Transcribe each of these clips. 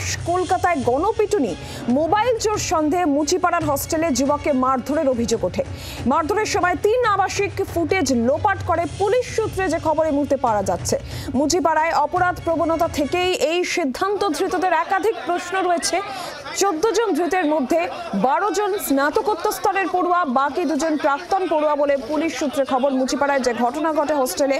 উল্লাস কলকাতায় গণপিটুনি মোবাইল চোর সন্দেহে মুচিপাড়ার হস্টেলে যুবককে মারধরের অভিযোগ ওঠে মারধরের সময় তিন আবাসিক ফুটেজ লোপাট করে পুলিশ সূত্রে যে খবরে মুহূর্তে পারা যাচ্ছে মুচিপাড়ায় অপরাধ প্রবণতা থেকেই এই সিদ্ধান্ত ধৃতদের একাধিক প্রশ্ন রয়েছে চোদ্দ জন ধৃতের মধ্যে বারো জন স্নাতকোত্তর স্তরের পড়ুয়া বাকি দুজন প্রাক্তন পড়ুয়া বলে পুলিশ সূত্রে খবর মুচিপাড়ায় যে ঘটনা ঘটে হোস্টেলে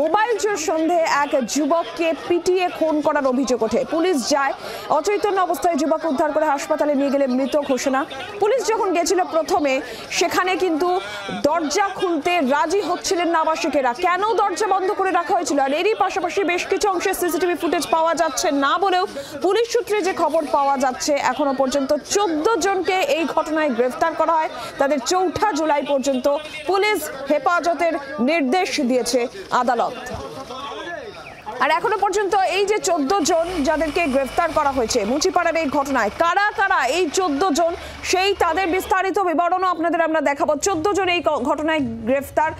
মোবাইল চোর সন্ধে এক যুবককে পিটিয়ে খুন করার অভিযোগ ওঠে পুলিশ যায় অচৈতন্য অবস্থায় যুবক উদ্ধার করে হাসপাতালে নিয়ে গেলে মৃত ঘোষণা পুলিশ যখন গেছিল প্রথমে সেখানে কিন্তু দরজা খুলতে রাজি হচ্ছিলেন আবাসিকেরা কেন দরজা বন্ধ করে রাখা হয়েছিল আর এরই পাশাপাশি বেশ কিছু অংশে সিসিটিভি ফুটেজ পাওয়া যাচ্ছে না বলেও পুলিশ সূত্রে যে খবর পাওয়া যাচ্ছে এখনো পর্যন্ত চোদ্দ জনকে এই ঘটনায় গ্রেফতার করা হয় তাদের চৌঠা জুলাই পর্যন্ত পুলিশ হেফাজতের নির্দেশ দিয়েছে আদালত আর এখনো পর্যন্ত এই যে চোদ্দ জন যাদেরকে গ্রেফতার করা হয়েছে মুচিপাড়ার এই ঘটনায় কারা কারা এই চোদ্দ জন সেই তাদের বিস্তারিত বিবরণও আপনাদের আমরা দেখাবো চোদ্দ জন এই ঘটনায় গ্রেফতার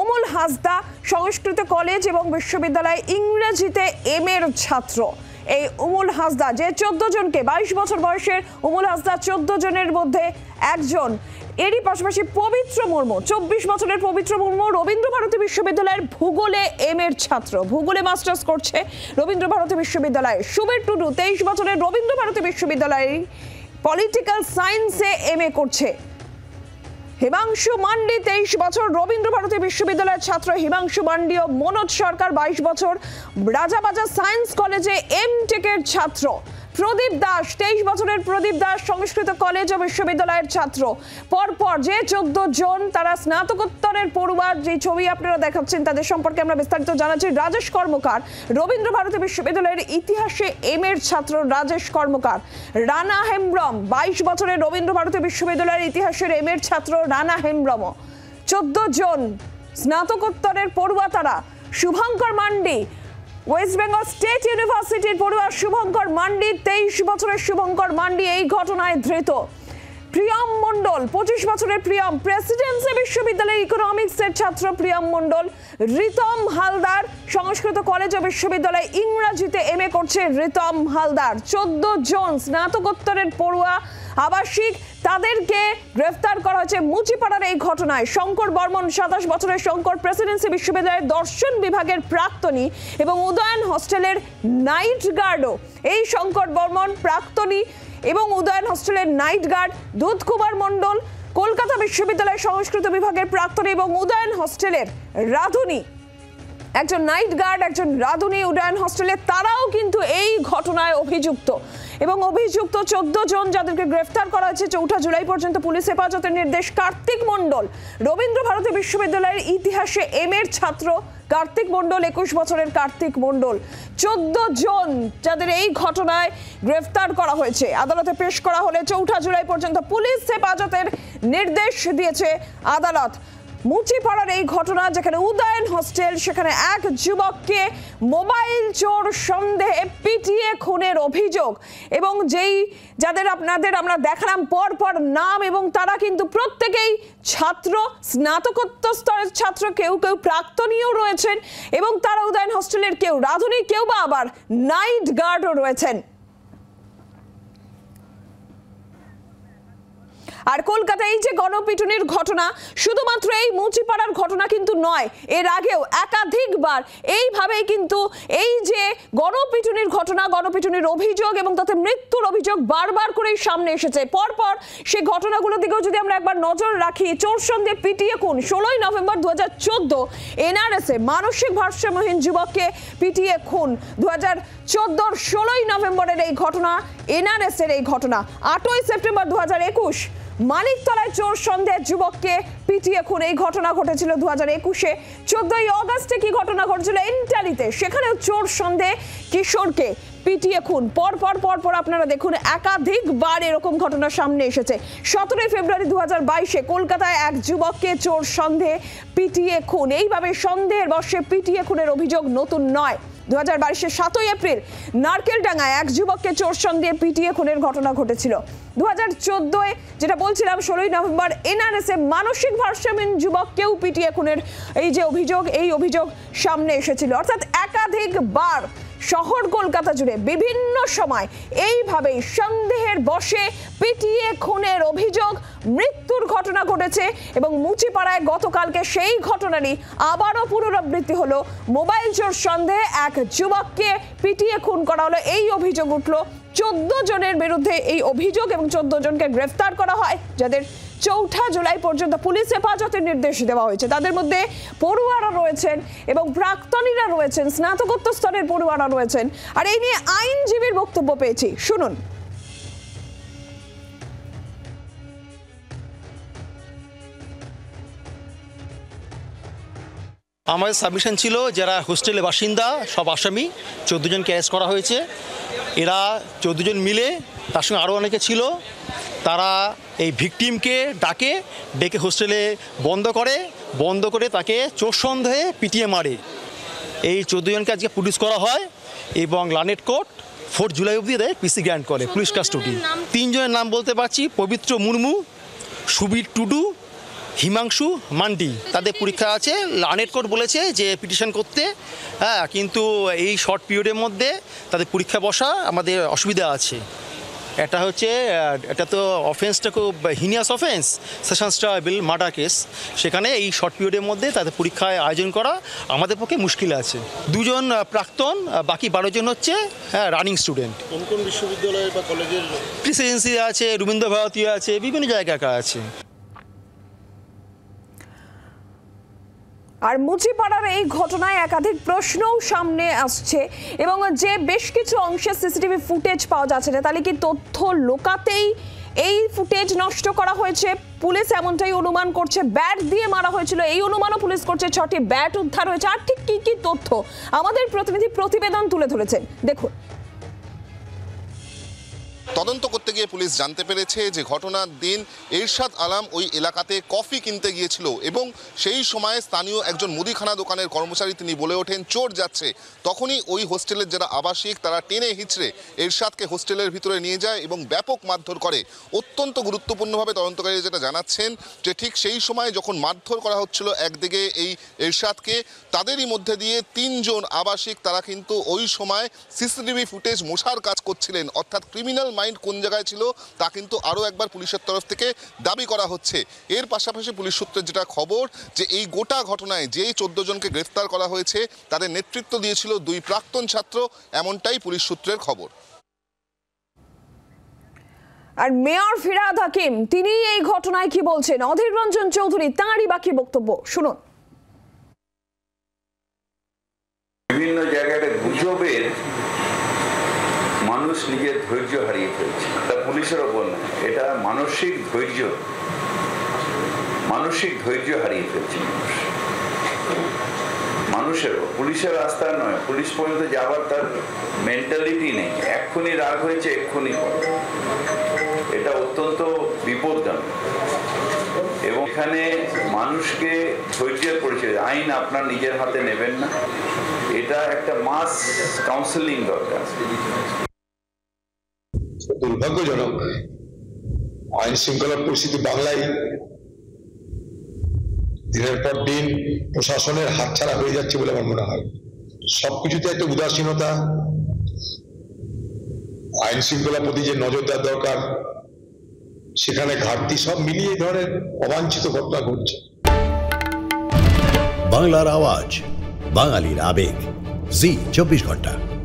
অমুল হাসদা সংস্কৃত কলেজ এবং বিশ্ববিদ্যালয়ে ইংরেজিতে এম এর ছাত্র এই উমুল হাসদা যে চোদ্দ জনকে বাইশ বছর বয়সের উমুল হাসদা চোদ্দ জনের মধ্যে একজন এরই পাশাপাশি পবিত্র মুর্মু চব্বিশ বছরের পবিত্র মুর্মু রবীন্দ্র ভারতী বিশ্ববিদ্যালয়ের ভূগোলে এম এর ছাত্র ভূগোলে মাস্টার্স করছে রবীন্দ্র ভারতী বিশ্ববিদ্যালয়ে সুবের টুডু তেইশ বছরের রবীন্দ্র ভারতী বিশ্ববিদ্যালয়ের পলিটিক্যাল সায়েন্সে এম এ করছে হিমাংশু মান্ডি তেইশ বছর রবীন্দ্র ভারতী বিশ্ববিদ্যালয়ের ছাত্র হিমাংশু মান্ডি ও মনোজ সরকার বাইশ বছর রাজাবাজার সায়েন্স কলেজে এম টেকের ছাত্র প্রদীপ দাস তেইশ বছরের প্রদীপ দাস সংস্কৃত কলেজ ও বিশ্ববিদ্যালয়ের ছাত্র পরপর যে চোদ্দ জন তারা স্নাতকোত্তরের পড়ুয়ার যে ছবি আপনারা দেখাচ্ছেন তাদের সম্পর্কে আমরা বিস্তারিত জানাচ্ছি রাজেশ কর্মকার রবীন্দ্র ভারতী বিশ্ববিদ্যালয়ের ইতিহাসে এম এর ছাত্র রাজেশ কর্মকার রানা হেমব্রম বাইশ বছরের রবীন্দ্র ভারতী বিশ্ববিদ্যালয়ের ইতিহাসের এম এর ছাত্র রানা হেমব্রম চোদ্দ জন স্নাতকোত্তরের পড়ুয়া তারা Shubhankar Mandi West Bengal state ইউনিভার্সিটির পড়ুয়া শুভঙ্কর মান্ডি তেইশ বছরের শুভঙ্কর মান্ডি এই ঘটনায় ধৃত প্রিয়ম মণ্ডল পঁচিশ বছরের প্রিয়ম প্রেসিডেন্সি বিশ্ববিদ্যালয়ের ইকোনমিক্সের ছাত্র প্রিয়ম মণ্ডল রিতম হালদার সংস্কৃত কলেজ ও বিশ্ববিদ্যালয়ে ইংরাজিতে এম করছে রিতম হালদার চোদ্দ জোন স্নাতকোত্তরের পড়ুয়া আবাসিক তাদেরকে গ্রেফতার করা হয়েছে মুচিপাড়ার এই ঘটনায় শঙ্কর বর্মন সাতাশ বছরের শঙ্কর প্রেসিডেন্সি বিশ্ববিদ্যালয়ের দর্শন বিভাগের প্রাক্তনী এবং উদয়ন হস্টেলের নাইট গার্ডও এই শঙ্কর বর্মন প্রাক্তনী এবং উদয়ন হস্টেলের নাইট গার্ড দুধ কুমার মণ্ডল কলকাতা বিশ্ববিদ্যালয়ের সংস্কৃত বিভাগের প্রাক্তনী এবং উদয়ন হস্টেলের রাধুনী একজন নাইট গার্ড একজন রাধুনী উড্ডয়ন হস্টেলে তারাও কিন্তু এই ঘটনায় অভিযুক্ত এবং অভিযুক্ত চোদ্দ জন যাদেরকে গ্রেফতার করা হয়েছে চৌঠা জুলাই পর্যন্ত পুলিশ হেফাজতের নির্দেশ কার্তিক মণ্ডল রবীন্দ্র ভারতী বিশ্ববিদ্যালয়ের ইতিহাসে এম এর ছাত্র কার্তিক মণ্ডল একুশ বছরের কার্তিক মণ্ডল চোদ্দ জন যাদের এই ঘটনায় গ্রেফতার করা হয়েছে আদালতে পেশ করা হলে চৌঠা জুলাই পর্যন্ত পুলিশ হেফাজতের নির্দেশ দিয়েছে আদালত মুচিপাড়ার এই ঘটনা যেখানে উদয়ন হোস্টেল সেখানে এক যুবককে মোবাইল চোর সন্দেহে পিটিয়ে খুনের অভিযোগ এবং যেই যাদের আপনাদের আমরা দেখালাম পরপর নাম এবং তারা কিন্তু প্রত্যেকেই ছাত্র স্নাতকোত্তর স্তরের ছাত্র কেউ কেউ প্রাক্তনীয় রয়েছেন এবং তারা উদয়ন হোস্টেলের কেউ রাধুনী কেউ বা আবার নাইট গার্ডও রয়েছেন আর কলকাতায় এই যে গণপিটুনির ঘটনা শুধুমাত্র এই মুচিপাড়ার ঘটনা কিন্তু নয় এর আগেও একাধিকবার এইভাবেই কিন্তু এই যে গণপিটুনির ঘটনা গণপিটুনির অভিযোগ এবং তাতে মৃত্যুর অভিযোগ বারবার করেই সামনে এসেছে পরপর সেই ঘটনাগুলোর দিকেও যদি আমরা একবার নজর রাখি চোর সন্ধ্যে পিটিয়ে খুন ষোলোই নভেম্বর দু হাজার চোদ্দ এনআরএসে মানসিক ভারসাম্যহীন যুবককে পিটিয়ে খুন দু হাজার চোদ্দোর ষোলোই নভেম্বরের এই ঘটনা এনআরএসের এই ঘটনা আটই সেপ্টেম্বর দু হাজার একুশ মানিকতলায় চোর সন্দেহের যুবককে পিটিয়ে খুন এই ঘটনা ঘটেছিল দু হাজার একুশে চোদ্দই অগস্টে কি ঘটনা ঘটেছিল ইন্টারিতে সেখানেও চোর সন্দেহে কিশোরকে পিটিয়ে খুন পরপর পরপর আপনারা দেখুন একাধিকবার এরকম ঘটনা সামনে এসেছে সতেরোই ফেব্রুয়ারি দু হাজার বাইশে কলকাতায় এক যুবককে চোর সন্দেহে পিটিয়ে খুন এইভাবে সন্দেহের বর্ষে পিটিয়ে খুনের অভিযোগ নতুন নয় দু হাজার বাইশের সাতই এপ্রিল নারকেলডাঙ্গায় এক যুবককে চোর সঙ্গে পিটিয়ে খুনের ঘটনা ঘটেছিল দু হাজার চোদ্দোয় যেটা বলছিলাম ষোলোই নভেম্বর এনআরএসে মানসিক ভারসাম্যহীন যুবককেও পিটিয়ে খুনের এই যে অভিযোগ এই অভিযোগ সামনে এসেছিল অর্থাৎ একাধিকবার শহর কলকাতা জুড়ে বিভিন্ন সময় এইভাবেই সন্দেহের বসে পিটিয়ে খুনের অভিযোগ মৃত্যুর ঘটনা ঘটেছে এবং মুচিপাড়ায় গতকালকে সেই ঘটনারই আবারও পুনরাবৃত্তি হলো মোবাইল চোর সন্দেহে এক যুবককে পিটিয়ে খুন করা হলো এই অভিযোগ উঠল চোদ্দ জনের বিরুদ্ধে এই অভিযোগ এবং চোদ্দ জনকে গ্রেফতার করা হয় যাদের চৌঠা জুলাই পর্যন্ত পুলিশ হেফাজতের নির্দেশ দেওয়া হয়েছে তাদের মধ্যে পড়ুয়ারা রয়েছেন এবং প্রাক্তনীরা রয়েছেন স্নাতকোত্তর স্তরের পড়ুয়ারা রয়েছেন আর এই নিয়ে আইনজীবীর বক্তব্য পেয়েছি শুনুন আমাদের সাবমিশন ছিল যারা হোস্টেলে বাসিন্দা সব আসামি চোদ্দো জনকে অ্যারেস্ট করা হয়েছে এরা চোদ্দো জন মিলে তার সঙ্গে আরও অনেকে ছিল তারা এই ভিকটিমকে ডাকে ডেকে হোস্টেলে বন্ধ করে বন্ধ করে তাকে চোর সন্দেহে পিটিয়ে মারে এই চোদ্দো জনকে আজকে পুলিশ করা হয় এবং লানেট কোর্ট ফোর জুলাই অবধি দেয় পিসি গ্র্যান্ড করে পুলিশ কাস্টডি তিনজনের নাম বলতে পারছি পবিত্র মুর্মু সুবীর টুডু হিমাংশু মান্ডি তাদের পরীক্ষা আছে লানেট কোর্ট বলেছে যে পিটিশন করতে হ্যাঁ কিন্তু এই শর্ট পিরিয়ডের মধ্যে তাদের পরীক্ষা বসা আমাদের অসুবিধা আছে এটা হচ্ছে এটা তো অফেন্সটা খুব heinous offence sessions triable murder case সেখানে এই শর্ট পিরিয়ডের মধ্যে তাদের পরীক্ষায় আয়োজন করা আমাদের পক্ষে মুশকিল আছে দুজন প্রাক্তন বাকি বারোজন হচ্ছে হ্যাঁ রানিং স্টুডেন্ট কোন কোন বিশ্ববিদ্যালয় বা কলেজের প্রেসিডেন্সি আছে রবীন্দ্র ভারতী আছে বিভিন্ন জায়গাকার আছে আর মুচিপাড়ার এই ঘটনায় একাধিক প্রশ্নও সামনে আসছে এবং যে বেশ কিছু অংশে সিসিটিভি ফুটেজ পাওয়া যাচ্ছে না তাহলে কি তথ্য লোকাতেই এই ফুটেজ নষ্ট করা হয়েছে পুলিশ এমনটাই অনুমান করছে ব্যাট দিয়ে মারা হয়েছিল এই অনুমানও পুলিশ করছে ছটি ব্যাট উদ্ধার হয়েছে আর ঠিক কী কী তথ্য আমাদের প্রতিনিধি প্রতিবেদন তুলে ধরেছেন দেখুন তদন্ত করতে গিয়ে পুলিশ জানতে পেরেছে যে ঘটনার দিন এরশাদ আলাম ওই এলাকাতে কফি কিনতে গিয়েছিল এবং সেই সময়ে স্থানীয় একজন মুদিখানা দোকানের কর্মচারী তিনি বলে ওঠেন চোর যাচ্ছে তখনই ওই হোস্টেলের যারা আবাসিক তারা টেনে হিচড়ে এরশাদকে হোস্টেলের ভিতরে নিয়ে যায় এবং ব্যাপক মারধর করে অত্যন্ত গুরুত্বপূর্ণভাবে তদন্তকারী যেটা জানাচ্ছেন যে ঠিক সেই সময় যখন মারধর করা হচ্ছিল একদিকে এই এরশাদকে তাদেরই মধ্যে দিয়ে তিনজন আবাসিক তারা কিন্তু ওই সময় সিসিটিভি ফুটেজ মোশার কাজ করছিলেন অর্থাৎ ক্রিমিনাল মাইন্ড মাইন্ড কোন জায়গায় ছিল তা কিন্তু আরও একবার পুলিশের তরফ থেকে দাবি করা হচ্ছে এর পাশাপাশি পুলিশ সূত্রে যেটা খবর যে এই গোটা ঘটনায় যেই চোদ্দ জনকে গ্রেফতার করা হয়েছে তাদের নেতৃত্ব দিয়েছিল দুই প্রাক্তন ছাত্র এমনটাই পুলিশ সূত্রের খবর আর মেয়র ফিরাদ হাকিম তিনি এই ঘটনায় কি বলছেন অধীর রঞ্জন চৌধুরী তাঁরই বাকি বক্তব্য শুনুন ধৈর্য হারিয়ে ফেলছে তা পুলিশের ওপর না এটা মানসিক ধৈর্য মানসিক ধৈর্য হারিয়ে ফেলছে মানুষ মানুষের পুলিশের রাস্তা নয় পুলিশ পর্যন্ত যাবার তার মেন্টালিটি নেই এক্ষুনি রাগ হয়েছে এক্ষুনি এটা অত্যন্ত বিপদজনক এবং এখানে মানুষকে ধৈর্যের পরিচয় আইন আপনার নিজের হাতে নেবেন না এটা একটা মাস কাউন্সেলিং দরকার দুর্ভাগ্যজনক আইন শৃঙ্খলার পরিস্থিতি বাংলায় দিনের পর দিন প্রশাসনের হাত ছাড়া হয়ে যাচ্ছে বলে আমার মনে হয় সবকিছুতে একটা উদাসীনতা আইন শৃঙ্খলার প্রতি যে নজর দেওয়ার দরকার সেখানে ঘাটতি সব মিলিয়ে এই ধরনের অবাঞ্ছিত ঘটনা ঘটছে বাংলার আওয়াজ বাঙালির আবেগ জি চব্বিশ ঘন্টা